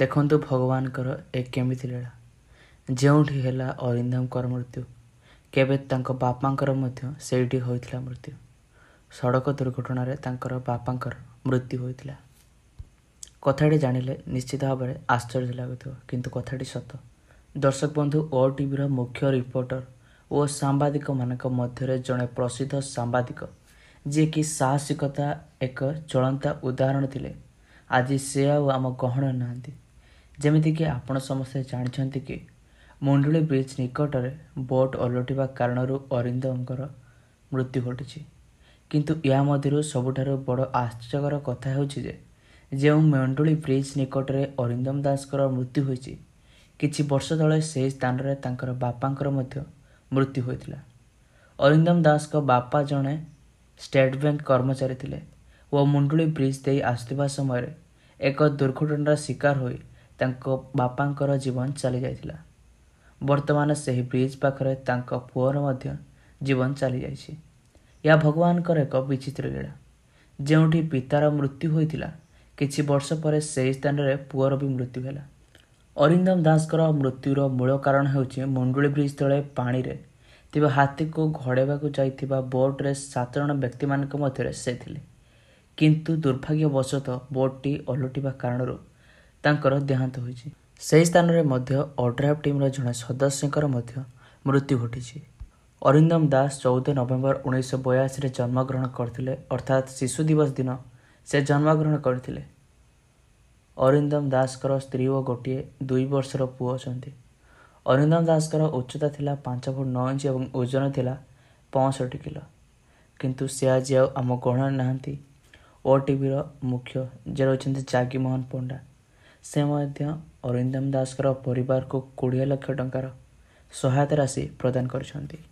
ଦେଖନ୍ତୁ ଭଗବାନଙ୍କର ଏ କେମିତି ଲୀଳା ଯେଉଁଠି ହେଲା ଅରିନ୍ଦମଙ୍କର ମୃତ୍ୟୁ କେବେ ତାଙ୍କ ବାପାଙ୍କର ମଧ୍ୟ ସେଇଠି ହୋଇଥିଲା ମୃତ୍ୟୁ ସଡ଼କ ଦୁର୍ଘଟଣାରେ ତାଙ୍କର ବାପାଙ୍କର ମୃତ୍ୟୁ ହୋଇଥିଲା କଥାଟି ଜାଣିଲେ ନିଶ୍ଚିତ ଭାବରେ ଆଶ୍ଚର୍ଯ୍ୟ ଲାଗୁଥିବ କିନ୍ତୁ କଥାଟି ସତ ଦର୍ଶକ ବନ୍ଧୁ ଓ ଟିଭିର ମୁଖ୍ୟ ରିପୋର୍ଟର ଓ ସାମ୍ବାଦିକମାନଙ୍କ ମଧ୍ୟରେ ଜଣେ ପ୍ରସିଦ୍ଧ ସାମ୍ବାଦିକ ଯିଏକି ସାହସିକତା ଏକ ଚଳନ୍ତା ଉଦାହରଣ ଥିଲେ ଆଜି ସେ ଆଉ ଆମ ଗହଣ ନାହାନ୍ତି ଯେମିତିକି ଆପଣ ସମସ୍ତେ ଜାଣିଛନ୍ତି କି ମୁଣ୍ଡୁଳି ବ୍ରିଜ୍ ନିକଟରେ ବୋଟ୍ ଓଲଟିବା କାରଣରୁ ଅରିନ୍ଦଙ୍କର ମୃତ୍ୟୁ ଘଟିଛି କିନ୍ତୁ ଏହା ମଧ୍ୟରୁ ସବୁଠାରୁ ବଡ଼ ଆଶ୍ଚର୍ଯ୍ୟକର କଥା ହେଉଛି ଯେ ଯେଉଁ ମେଣ୍ଡୁଳି ବ୍ରିଜ୍ ନିକଟରେ ଅରିନ୍ଦମ ଦାସଙ୍କର ମୃତ୍ୟୁ ହୋଇଛି କିଛି ବର୍ଷ ତଳେ ସେହି ସ୍ଥାନରେ ତାଙ୍କର ବାପାଙ୍କର ମଧ୍ୟ ମୃତ୍ୟୁ ହୋଇଥିଲା ଅରିନ୍ଦମ ଦାସଙ୍କ ବାପା ଜଣେ ଷ୍ଟେଟ୍ ବ୍ୟାଙ୍କ କର୍ମଚାରୀ ଥିଲେ ଓ ମୁଣ୍ଡୁଳି ବ୍ରିଜ୍ ଦେଇ ଆସୁଥିବା ସମୟରେ ଏକ ଦୁର୍ଘଟଣାର ଶିକାର ହୋଇ ତାଙ୍କ ବାପାଙ୍କର ଜୀବନ ଚାଲିଯାଇଥିଲା ବର୍ତ୍ତମାନ ସେହି ବ୍ରିଜ୍ ପାଖରେ ତାଙ୍କ ପୁଅର ମଧ୍ୟ ଜୀବନ ଚାଲିଯାଇଛି ଏହା ଭଗବାନଙ୍କର ଏକ ବିଚିତ୍ର ଲୀଳା ଯେଉଁଠି ପିତାର ମୃତ୍ୟୁ ହୋଇଥିଲା କିଛି ବର୍ଷ ପରେ ସେହି ସ୍ଥାନରେ ପୁଅର ବି ମୃତ୍ୟୁ ହେଲା ଅରିନ୍ଦମ ଦାସଙ୍କର ମୃତ୍ୟୁର ମୂଳ କାରଣ ହେଉଛି ମୁଣ୍ଡୁଳି ବ୍ରିଜ୍ ତଳେ ପାଣିରେ ଥିବା ହାତୀକୁ ଘଡ଼େଇବାକୁ ଯାଇଥିବା ବୋଟ୍ରେ ସାତ ଜଣ ବ୍ୟକ୍ତିମାନଙ୍କ ମଧ୍ୟରେ ସେ ଥିଲେ କିନ୍ତୁ ଦୁର୍ଭାଗ୍ୟବଶତଃ ବୋଟ୍ଟି ଓଲଟିବା କାରଣରୁ ତାଙ୍କର ଦେହାନ୍ତ ହୋଇଛି ସେହି ସ୍ଥାନରେ ମଧ୍ୟ ଅଡ୍ରାଫ୍ ଟିମ୍ର ଜଣେ ସଦସ୍ୟଙ୍କର ମଧ୍ୟ ମୃତ୍ୟୁ ଘଟିଛି ଅରିନ୍ଦମ ଦାସ ଚଉଦ ନଭେମ୍ବର ଉଣେଇଶହ ବୟାଅଶୀରେ ଜନ୍ମଗ୍ରହଣ କରିଥିଲେ ଅର୍ଥାତ୍ ଶିଶୁ ଦିବସ ଦିନ ସେ ଜନ୍ମଗ୍ରହଣ କରିଥିଲେ ଅରିନ୍ଦମ ଦାସଙ୍କର ସ୍ତ୍ରୀ ଓ ଗୋଟିଏ ଦୁଇ ବର୍ଷର ପୁଅ ଅଛନ୍ତି ଅରିନ୍ଦମ ଦାସଙ୍କର ଉଚ୍ଚତା ଥିଲା ପାଞ୍ଚ ଫୁଟ ନଅ ଇଞ୍ଚ ଏବଂ ଓଜନ ଥିଲା ପଞ୍ଚଷଠି କିଲୋ କିନ୍ତୁ ସେ ଆଜି ଆଉ ଆମ ଗହଣରେ ନାହାନ୍ତି ଓଟିଭିର ମୁଖ୍ୟ ଯେ ରହିଛନ୍ତି ଜାଗିମୋହନ ପଣ୍ଡା ସେ ମଧ୍ୟ ଅରିନ୍ଦମ ଦାସଙ୍କର ପରିବାରକୁ କୋଡ଼ିଏ ଲକ୍ଷ ଟଙ୍କାର ସହାୟତା ରାଶି ପ୍ରଦାନ କରିଛନ୍ତି